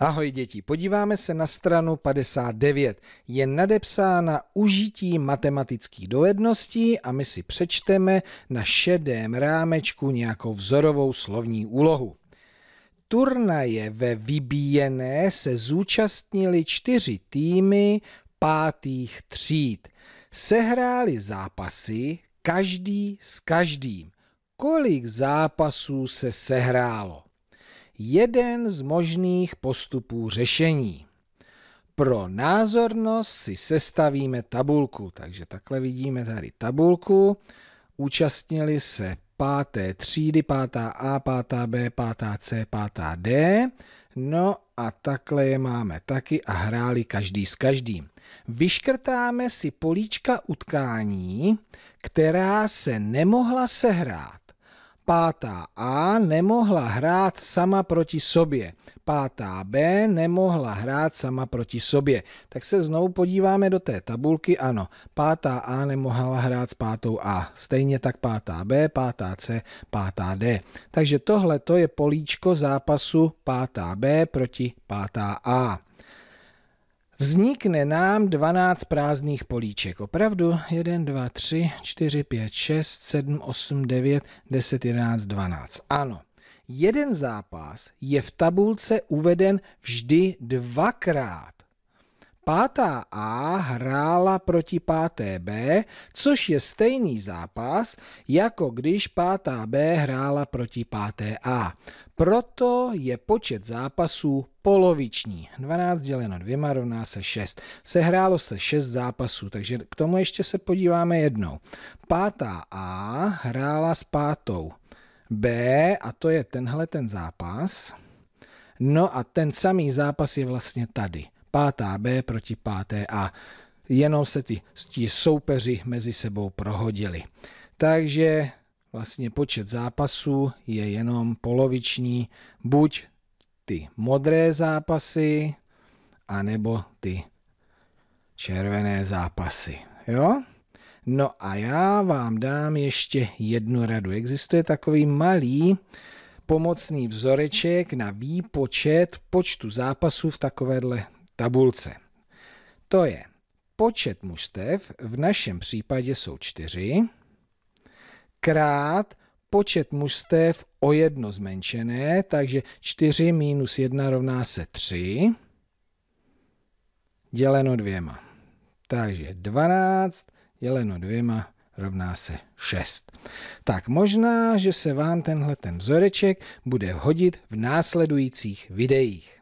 Ahoj děti, podíváme se na stranu 59. Je nadepsána užití matematických dovedností a my si přečteme na šedém rámečku nějakou vzorovou slovní úlohu. Turnaje ve Vybíjené se zúčastnili čtyři týmy pátých tříd. Sehráli zápasy každý s každým. Kolik zápasů se sehrálo? jeden z možných postupů řešení. Pro názornost si sestavíme tabulku. Takže takhle vidíme tady tabulku. Účastnili se páté třídy, pátá A, pátá B, pátá C, pátá D. No a takhle je máme taky a hráli každý s každým. Vyškrtáme si políčka utkání, která se nemohla sehrát. Pátá A nemohla hrát sama proti sobě. Pátá B nemohla hrát sama proti sobě. Tak se znovu podíváme do té tabulky. Ano, pátá A nemohla hrát s pátou A. Stejně tak pátá B, pátá C, pátá D. Takže tohle to je políčko zápasu pátá B proti pátá A. Vznikne nám 12 prázdných políček. Opravdu 1, 2, 3, 4, 5, 6, 7, 8, 9, 10, 11, 12. Ano. Jeden zápas je v tabulce uveden vždy dvakrát. Pátá A hrála proti páté B, což je stejný zápas, jako když pátá B hrála proti páté A. Proto je počet zápasů poloviční. 12 děleno dvěma rovná se 6. Sehrálo se 6 zápasů, takže k tomu ještě se podíváme jednou. Pátá A hrála s pátou B a to je tenhle ten zápas. No a ten samý zápas je vlastně tady pátá B proti páté A. Jenom se ty, ti soupeři mezi sebou prohodili. Takže vlastně počet zápasů je jenom poloviční, buď ty modré zápasy, anebo ty červené zápasy. Jo? No a já vám dám ještě jednu radu. Existuje takový malý pomocný vzoreček na výpočet počtu zápasů v takovéhle tabulce. To je počet mužstev, v našem případě jsou čtyři, krát počet mužstev o jedno zmenšené, takže 4 minus 1 rovná se 3, děleno dvěma. Takže 12 děleno dvěma rovná se 6. Tak možná, že se vám tenhle ten vzoreček bude hodit v následujících videích.